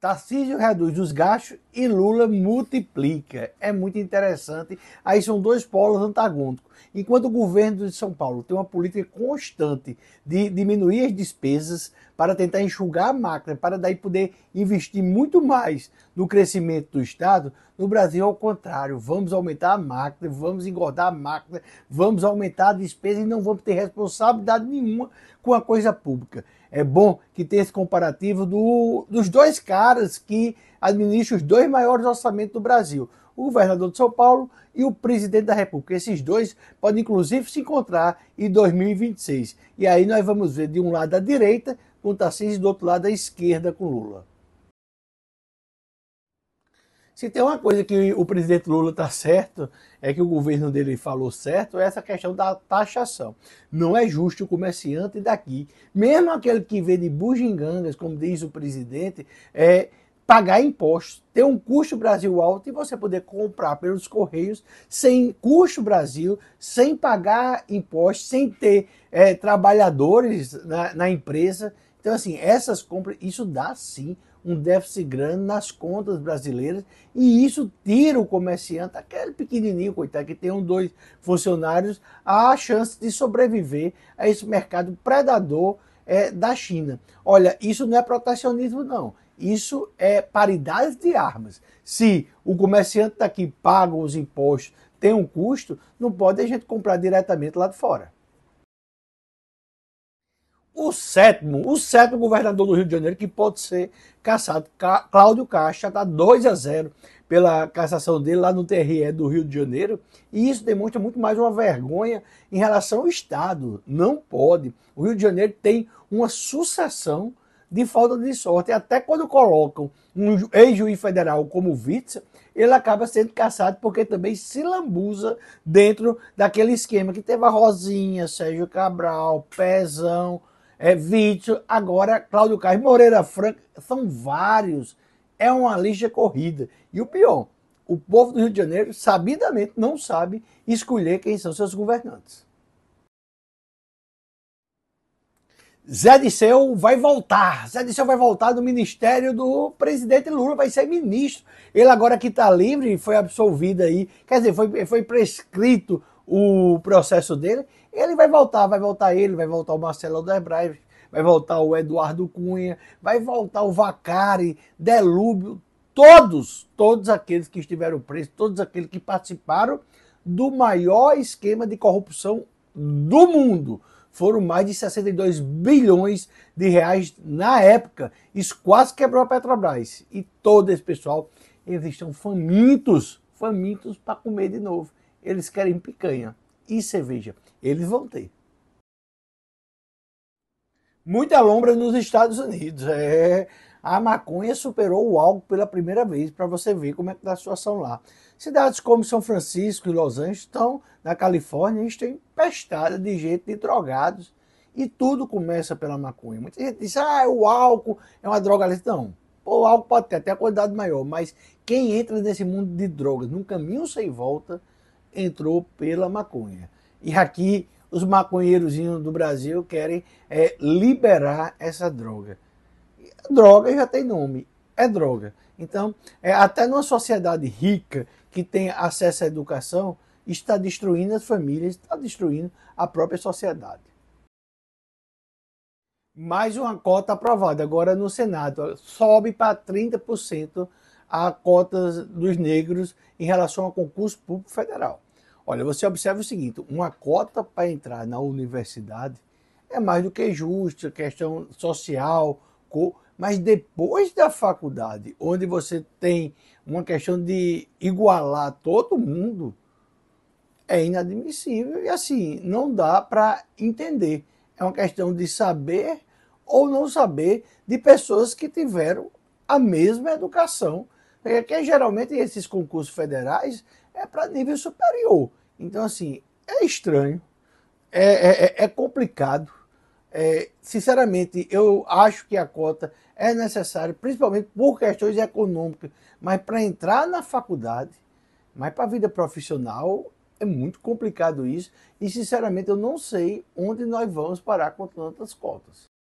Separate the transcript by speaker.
Speaker 1: Tarcísio reduz os gastos e Lula multiplica. É muito interessante. Aí são dois polos antagônicos. Enquanto o governo de São Paulo tem uma política constante de diminuir as despesas para tentar enxugar a máquina, para daí poder investir muito mais no crescimento do Estado, no Brasil ao contrário. Vamos aumentar a máquina, vamos engordar a máquina, vamos aumentar a despesa e não vamos ter responsabilidade nenhuma com a coisa pública. É bom que tenha esse comparativo do, dos dois caras que administram os dois maiores orçamentos do Brasil, o governador de São Paulo e o presidente da República. Esses dois podem, inclusive, se encontrar em 2026. E aí nós vamos ver de um lado a direita com Tarcísio e do outro lado a esquerda com Lula. Se tem uma coisa que o presidente Lula está certo, é que o governo dele falou certo, é essa questão da taxação. Não é justo o comerciante daqui, mesmo aquele que vende bugigangas, como diz o presidente, é pagar impostos, ter um custo Brasil alto e você poder comprar pelos correios sem custo Brasil, sem pagar impostos, sem ter é, trabalhadores na, na empresa. Então, assim, essas compras, isso dá sim um déficit grande nas contas brasileiras e isso tira o comerciante, aquele pequenininho, coitado, que tem um, dois funcionários, a chance de sobreviver a esse mercado predador é, da China. Olha, isso não é protecionismo, não. Isso é paridade de armas. Se o comerciante daqui tá paga os impostos, tem um custo, não pode a gente comprar diretamente lá de fora. O sétimo, o sétimo governador do Rio de Janeiro que pode ser caçado, Cláudio Caixa, está 2 a 0 pela cassação dele lá no TRE do Rio de Janeiro, e isso demonstra muito mais uma vergonha em relação ao Estado. Não pode. O Rio de Janeiro tem uma sucessão de falta de sorte. E até quando colocam um ex-juiz federal como Witzel, ele acaba sendo caçado porque também se lambuza dentro daquele esquema que teve a Rosinha, Sérgio Cabral, Pezão, é, vídeo agora Cláudio Carlos, Moreira Franca, são vários. É uma lista corrida. E o pior, o povo do Rio de Janeiro, sabidamente, não sabe escolher quem são seus governantes. Zé Disseu vai voltar. Zé Disseu vai voltar do ministério do presidente Lula, vai ser ministro. Ele agora que está livre, foi absolvido aí, quer dizer, foi, foi prescrito o processo dele. Ele vai voltar, vai voltar ele, vai voltar o Marcelo Odebrecht, vai voltar o Eduardo Cunha, vai voltar o Vacari, Delúbio, todos, todos aqueles que estiveram presos, todos aqueles que participaram do maior esquema de corrupção do mundo. Foram mais de 62 bilhões de reais na época. Isso quase quebrou a Petrobras. E todo esse pessoal, eles estão famintos, famintos para comer de novo. Eles querem picanha e cerveja. Eles vão ter. Muita lombra nos Estados Unidos. É, a maconha superou o álcool pela primeira vez, para você ver como é que está a situação lá. Cidades como São Francisco e Los Angeles estão, na Califórnia, estão empestadas de gente de drogados. E tudo começa pela maconha. Muita gente diz, ah, o álcool é uma droga. Não, o álcool pode ter até a quantidade maior, mas quem entra nesse mundo de drogas num caminho sem volta entrou pela maconha. E aqui os maconheiros do Brasil querem é, liberar essa droga. Droga já tem nome, é droga. Então, é, até numa sociedade rica que tem acesso à educação, está destruindo as famílias, está destruindo a própria sociedade. Mais uma cota aprovada agora no Senado, sobe para 30% a cotas dos negros em relação ao concurso público federal. Olha, você observa o seguinte: uma cota para entrar na universidade é mais do que justa, é questão social, mas depois da faculdade, onde você tem uma questão de igualar todo mundo, é inadmissível e assim não dá para entender. É uma questão de saber ou não saber de pessoas que tiveram a mesma educação porque geralmente esses concursos federais é para nível superior. Então, assim, é estranho, é, é, é, é complicado. É, sinceramente, eu acho que a cota é necessária, principalmente por questões econômicas, mas para entrar na faculdade, mas para a vida profissional, é muito complicado isso. E, sinceramente, eu não sei onde nós vamos parar com tantas cotas.